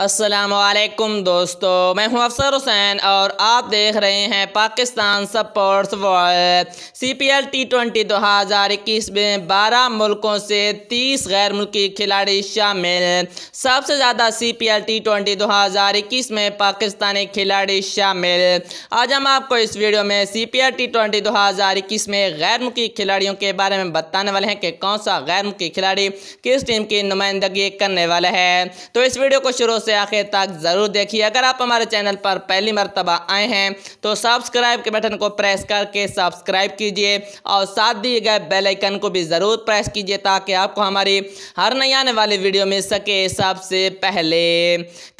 असलकुम दोस्तों मैं हूं अफसर हुसैन और आप देख रहे हैं Pakistan sports world C P L T twenty दो हज़ार इक्कीस में बारह मुल्कों से तीस गैर मुल्की खिलाड़ी शामिल सबसे ज़्यादा C P L T twenty दो हज़ार इक्कीस में पाकिस्तानी खिलाड़ी शामिल आज हम आपको इस वीडियो में C P L T twenty दो हज़ार इक्कीस में गैर मुल्की खिलाड़ियों के बारे में बताने वाले हैं कि कौन सा गैर मुल्की खिलाड़ी किस टीम की नुमाइंदगी करने वाला है तो इस वीडियो को शुरू से आखिर तक ज़रूर देखिए अगर आप हमारे चैनल पर पहली मरतबा आए हैं तो सब्सक्राइब के बटन को प्रेस करके सब्सक्राइब कीजिए और साथ दिए गए बेलाइकन को भी ज़रूर प्रेस कीजिए ताकि आपको हमारी हर नई आने वाली वीडियो मिल सके सबसे पहले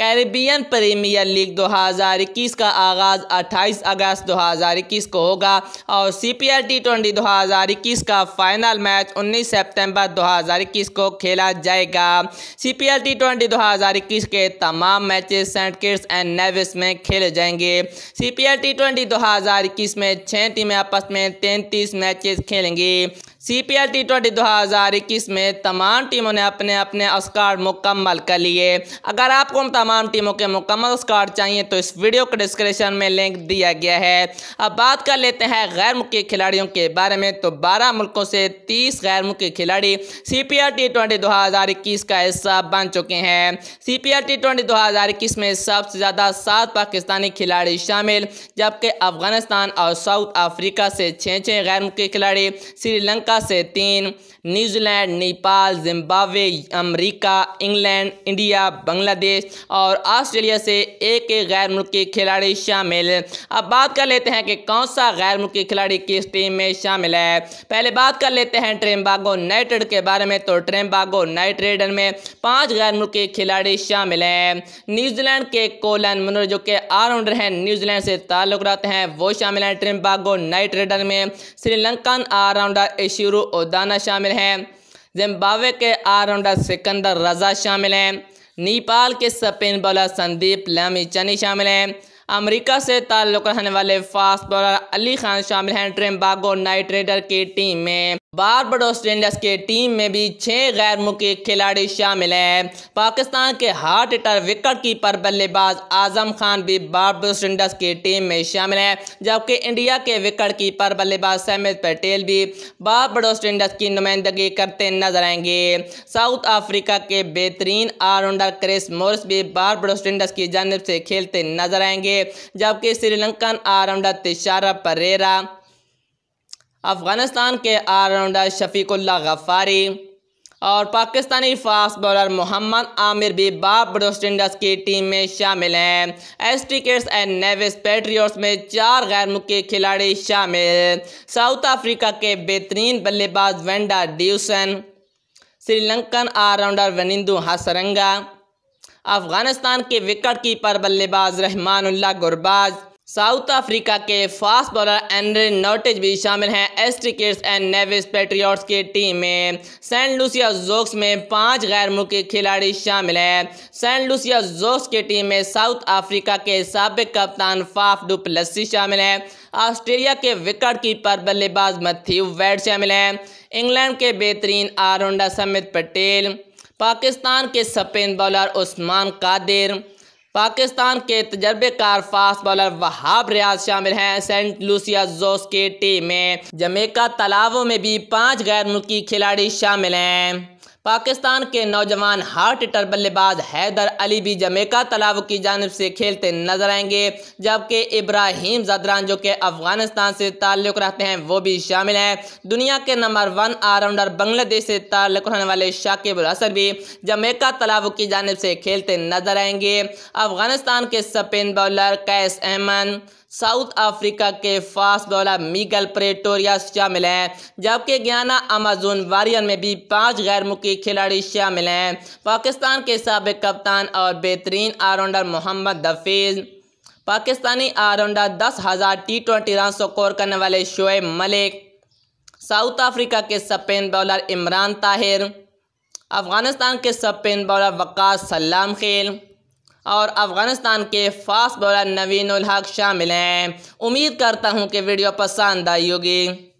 कैरिबियन प्रीमियर लीग 2021 का आगाज़ अट्ठाईस अगस्त 2021 को होगा और C P L T twenty दो का फाइनल मैच 19 सितंबर 2021 को खेला जाएगा C P L T twenty के तमाम matches Saint Kitts and Nevis में खेले जाएंगे CPL P L T twenty दो हज़ार इक्कीस में छः टीमें आपस में तैंतीस मैचेस खेलेंगी C P L T twenty दो हज़ार इक्कीस में तमाम टीमों ने अपने अपने स्कॉड मुकम्मल कर लिए अगर आपको उन तमाम टीमों के मुकम्मल स्कॉड चाहिए तो इस वीडियो के डिस्क्रिप्शन में लिंक दिया गया है अब बात कर लेते हैं गैर मुख्य खिलाड़ियों के बारे में तो बारह मुल्कों से तीस गैर मुख्य खिलाड़ी C P L T twenty दो हज़ार इक्कीस का हिस्सा बन चुके हैं C P L T twenty दो हज़ार इक्कीस में सबसे ज़्यादा सात पाकिस्तानी खिलाड़ी शामिल जबकि अफगानिस्तान और साउथ अफ्रीका से छः छः गैर मुख्य खिलाड़ी श्रीलंका अफ्रीका से तीन New Zealand Nepal Zimbabwe America England India Bangladesh और ऑस्ट्रेलिया से एक एक गैर मुल्की खिलाड़ी शामिल अब बात कर लेते हैं कि कौन सा गैर मुल्की खिलाड़ी किस टीम में शामिल है पहले बात कर लेते हैं ट्रेम्बागो नाइटेड के बारे में तो ट्रेम्बागो नाइट रेडर में पांच गैर मुल्की खिलाड़ी शामिल हैं न्यूजीलैंड के कोलन मनोर जो के ऑलराउंडर हैं न्यूजीलैंड से ताल्लुक रखते हैं वो शामिल हैं ट्रेम्बागो नाइट रेडर में श्रीलंकन ऑलराउंडर एशिया शिरू उदाना शामिल हैं जिम्बावे के आलराउंडर सिकंदर रजा शामिल हैं नेपाल के स्पिन बॉलर संदीप लामी चनी शामिल हैं अमेरिका से ताल्लुक़ रखने वाले फास्ट बॉलर अली खान शामिल हैं बागो नाइट राइडर की टीम में बारबडोस रेंजर्स के टीम में भी छह गैर मुख्य खिलाड़ी शामिल हैं पाकिस्तान के हार्ट एटर विकेट कीपर बल्लेबाज आजम खान भी बारबडोस रेंजर्स की टीम में शामिल हैं जबकि इंडिया के विकेट कीपर बल्लेबाज सहमद पटेल भी बारबडोस रेंजर्स की नुमाइंदगी करते नजर आएंगे साउथ अफ्रीका के बेहतरीन ऑलराउंडर क्रिस मोर्स भी बारबडोस रेंजर्स की जानब से खेलते नजर आएंगे जबकि श्रीलंकन आलराउंडर तिशारा परेरा अफ़गानिस्तान के आलराउंडर शफीकुल्ला गफ़ारी और पाकिस्तानी फास्ट बॉलर मोहम्मद आमिर भी बाप वेस्ट इंडीज़ की टीम में शामिल हैं एस एस्ट्रिकेट्स एंड नेविस पेट्रियट्स में चार गैर मुख्य खिलाड़ी शामिल साउथ अफ्रीका के बेहतरीन बल्लेबाज van der Dussen Sri Lankan allrounder Wanindu Hasaranga Afghanistan के विकेट कीपर बल्लेबाज रहमान गुरबाज साउथ अफ्रीका के फास्ट बॉलर एंड्रे नोटिज भी शामिल हैं एस्ट्रिकेट्स एंड नेविस पेट्रियट्स की टीम में सेंट लूसिया जोक्स में पांच गैर मुख्य खिलाड़ी शामिल हैं सेंट लूसिया जोक्स की टीम में साउथ अफ्रीका के सबक कप्तान फाफ लस्सी शामिल हैं ऑस्ट्रेलिया के विकेट कीपर बल्लेबाज मथ्यू वैड शामिल हैं इंग्लैंड के बेहतरीन आरोंडा समित पटेल पाकिस्तान के स्पिन बॉलर उस्मान कादिर पाकिस्तान के तजर्बेकार फास्ट बॉलर वहाब रियाज शामिल हैं सेंट लूसिया जोस के टीम में जमेका तालाबों में भी पांच गैर मुल्की खिलाड़ी शामिल हैं पाकिस्तान के नौजवान हार्ट हिटर बल्लेबाज हैदर अली भी जमेका तालाब की जानब से खेलते नजर आएंगे जबकि इब्राहिम जदरान जो कि अफगानिस्तान से ताल्लुक़ रखते हैं वो भी शामिल हैं दुनिया के नंबर वन ऑलराउंडर बांग्लादेश से ताल्लुक़ रखने वाले शाकिब हसन भी जमेका तालाब की जानब से खेलते नजर आएंगे अफगानिस्तान के spin bowler Qais Ahmad South Africa के फास्ट बॉलर मिगल प्रेटोरिया शामिल हैं जबकि ज्ञाना अमेजोन वारियर में भी पांच गैर मुकी के खिलाड़ी शामिल हैं पाकिस्तान के सबक कप्तान और बेहतरीन ऑलराउंडर मोहम्मद दफीज पाकिस्तानी ऑलराउंडर दस हज़ार टी ट्वेंटी रन स्कोर करने वाले शोएब मलिक साउथ अफ्रीका के स्पिन बॉलर इमरान ताहिर अफ़गानिस्तान के स्पिन बॉलर वक़ास सलाम खेल और अफ़गानिस्तान के फास्ट बॉलर नवीन उल हक शामिल हैं उम्मीद करता हूं कि वीडियो पसंद आई होगी